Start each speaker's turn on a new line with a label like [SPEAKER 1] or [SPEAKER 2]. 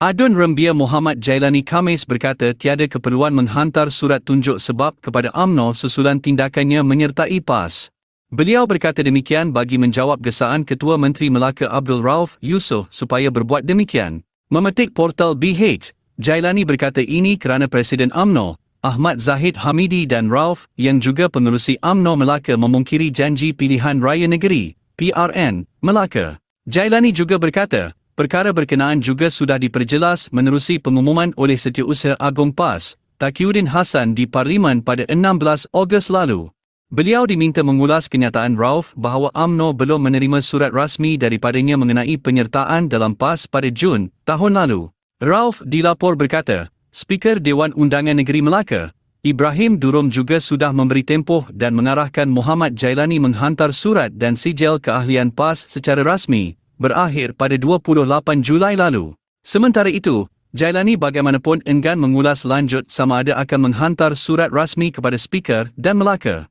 [SPEAKER 1] Adun Rembia Muhammad Jailani Kamis berkata tiada keperluan menghantar surat tunjuk sebab kepada AMNO susulan tindakannya menyertai PAS. Beliau berkata demikian bagi menjawab gesaan Ketua Menteri Melaka Abdul Rauf Yusof supaya berbuat demikian. Memetik portal BH, Jailani berkata ini kerana Presiden AMNO, Ahmad Zahid Hamidi dan Rauf yang juga pengurusi AMNO Melaka memungkiri janji pilihan raya negeri, PRN, Melaka. Jailani juga berkata, perkara berkenaan juga sudah diperjelas menerusi pengumuman oleh Setiausaha Agong PAS, Takiuddin Hassan di Parlimen pada 16 Ogos lalu. Beliau diminta mengulas kenyataan Rauf bahawa AMNO belum menerima surat rasmi daripadanya mengenai penyertaan dalam PAS pada Jun tahun lalu. Rauf dilapor berkata, Speaker Dewan Undangan Negeri Melaka, Ibrahim Durum juga sudah memberi tempoh dan mengarahkan Muhammad Jailani menghantar surat dan sijil keahlian PAS secara rasmi berakhir pada 28 Julai lalu. Sementara itu, Jailani bagaimanapun enggan mengulas lanjut sama ada akan menghantar surat rasmi kepada Speaker dan Melaka.